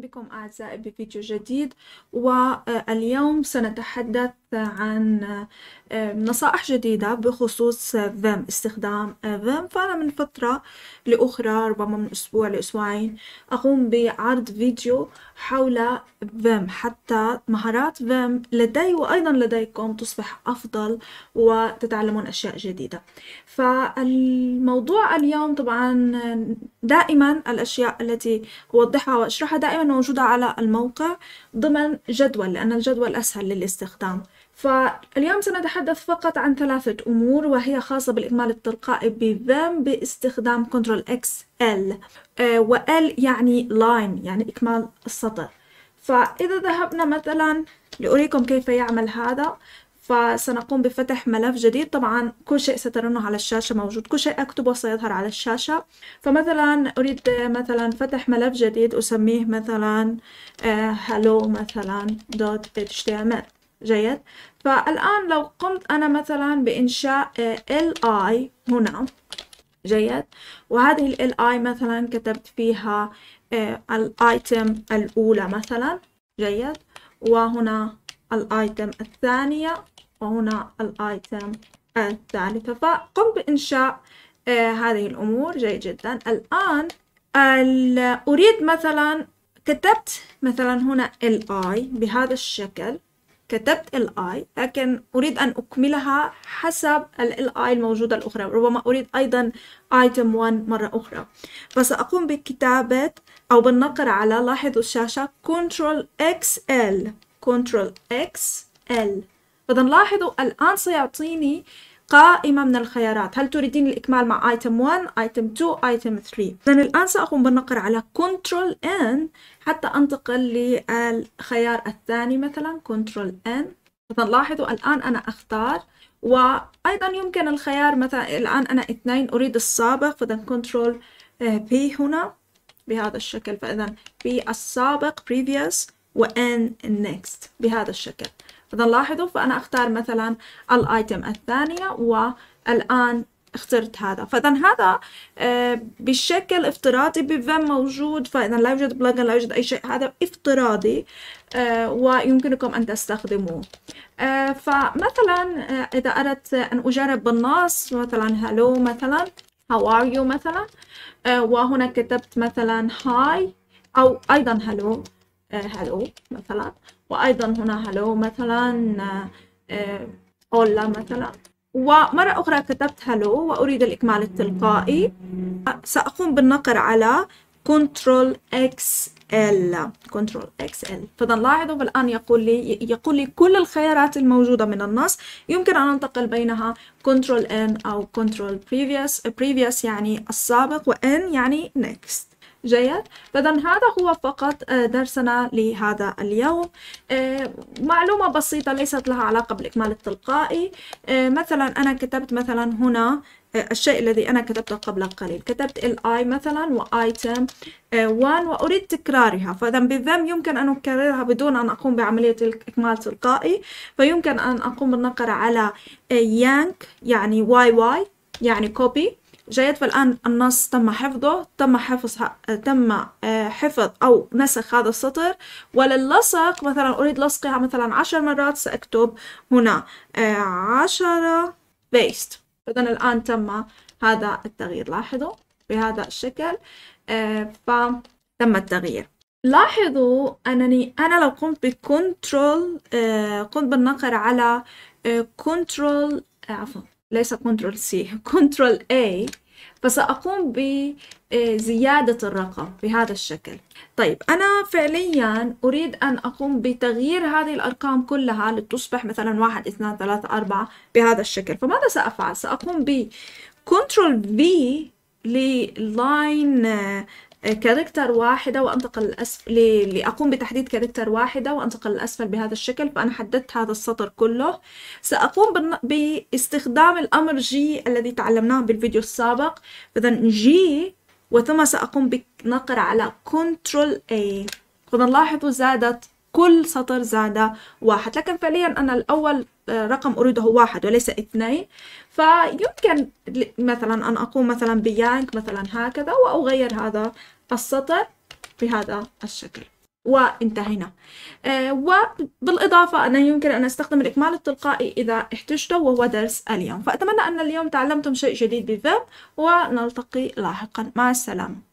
بكم أعزائي بفيديو جديد واليوم سنتحدث عن آه، نصائح جديدة بخصوص آه، فيم استخدام آه، فيم فأنا من فترة لأخرى ربما من أسبوع لأسبوعين أقوم بعرض فيديو حول فيم حتى مهارات فيم لدي وأيضا لديكم تصبح أفضل وتتعلمون أشياء جديدة فالموضوع اليوم طبعا دائما الأشياء التي أوضحها وأشرحها دائما موجودة على الموقع ضمن جدول لأن الجدول أسهل للاستخدام فاليوم سنتحدث فقط عن ثلاثة أمور وهي خاصة بالإكمال التلقائي بالذنب باستخدام Ctrl X L و L يعني line يعني إكمال السطر فإذا ذهبنا مثلا لأريكم كيف يعمل هذا فسنقوم بفتح ملف جديد طبعا كل شيء سترونه على الشاشة موجود كل شيء أكتبه سيظهر على الشاشة فمثلا أريد آه، مثلا فتح ملف جديد أسميه مثلا آه، hello مثلا دوت html جيد فالآن لو قمت أنا مثلا بإنشاء اي هنا جيد وهذه ال اي مثلا كتبت فيها آه، الايتم الأولى مثلا جيد وهنا الايتم الثانية وهنا الايتم الثالثة فقم بإنشاء آه، هذه الأمور جيد جدا الآن أريد مثلا كتبت مثلا هنا اي بهذا الشكل كتبت ال i لكن أريد أن أكملها حسب ال i الموجودة الأخرى ربما أريد أيضا item 1 مرة أخرى فسأقوم بكتابة أو بالنقر على لاحظوا الشاشة control xl control xl L لاحظوا الآن سيعطيني قائمة من الخيارات هل تريدين الإكمال مع آيتم 1 آيتم 2 آيتم 3 إذن الآن سأقوم بالنقر على control N حتى أنتقل للخيار الثاني مثلا control N مثلا لاحظوا الآن أنا أختار وأيضا يمكن الخيار مثلا الآن أنا اثنين أريد السابق فإذا control P هنا بهذا الشكل فإذا في السابق previous وان next بهذا الشكل إذا لاحظوا فأنا أختار مثلا الآيتم الثانية والآن اخترت هذا فإذا هذا آه، بشكل افتراضي بفم موجود فإذا لا يوجد بلجن لا يوجد أي شيء هذا افتراضي آه، ويمكنكم أن تستخدموه آه، فمثلا إذا أردت أن أجرب بالنص مثلا هلو مثلا هاو ار يو مثلا وهنا كتبت مثلا هاي أو أيضا هلو هالو مثلا وأيضا هنا هالو مثلا آه، أولا مثلا ومرة أخرى كتبت هلو وأريد الإكمال التلقائي سأقوم بالنقر على كنترول اكس ال كنترول اكس ال فاذا لاحظوا الان يقول لي يقول لي كل الخيارات الموجوده من النص يمكن ان انتقل بينها كنترول ان او كنترول previous previous يعني السابق وان يعني next جيد فاذا هذا هو فقط آه، درسنا لهذا اليوم آه، معلومة بسيطة ليست لها علاقة بالإكمال التلقائي آه، مثلا أنا كتبت مثلا هنا الشيء الذي أنا كتبته قبل قليل كتبت الآي مثلا وآيتم 1 وأريد تكرارها فإذا بالذم يمكن أن أكررها بدون أن أقوم بعملية الإكمال التلقائي فيمكن أن أقوم بالنقر على يانك يعني واي واي يعني كوبي جيد فالآن النص تم حفظه تم حفظ تم آه، حفظ أو نسخ هذا السطر وللصق مثلا أريد لصقها مثلا عشر مرات سأكتب هنا آه، عشرة بيست إذا الآن تم هذا التغيير لاحظوا بهذا الشكل آه، فتم التغيير لاحظوا أنني أنا لو قمت بكنترول قمت بالنقر على كنترول عفوا ليس كنترول سي كنترول اي فساقوم بزياده الرقم بهذا الشكل طيب انا فعليا اريد ان اقوم بتغيير هذه الارقام كلها لتصبح مثلا 1 2 3 4 بهذا الشكل فماذا سافعل ساقوم ب كنترول في للاين كاركتر واحدة وأنتقل الأسفل لأقوم بتحديد كاركتر واحدة وأنتقل الأسفل بهذا الشكل فأنا حددت هذا السطر كله سأقوم باستخدام الأمر جي الذي تعلمناه بالفيديو السابق إذا جي وثم سأقوم بنقر على كنترول A فنلاحظ زادت كل سطر زاد واحد لكن فعليا أنا الأول آه، رقم أريده واحد وليس اثنين فيمكن مثلا أن أقوم مثلا بيانك مثلا هكذا وأغير هذا السطر بهذا الشكل وانتهينا آه وبالإضافة أنا يمكن أن أستخدم الإكمال التلقائي إذا احتجته وهو درس اليوم فأتمنى أن اليوم تعلمتم شيء جديد بالفيرب ونلتقي لاحقا مع السلامة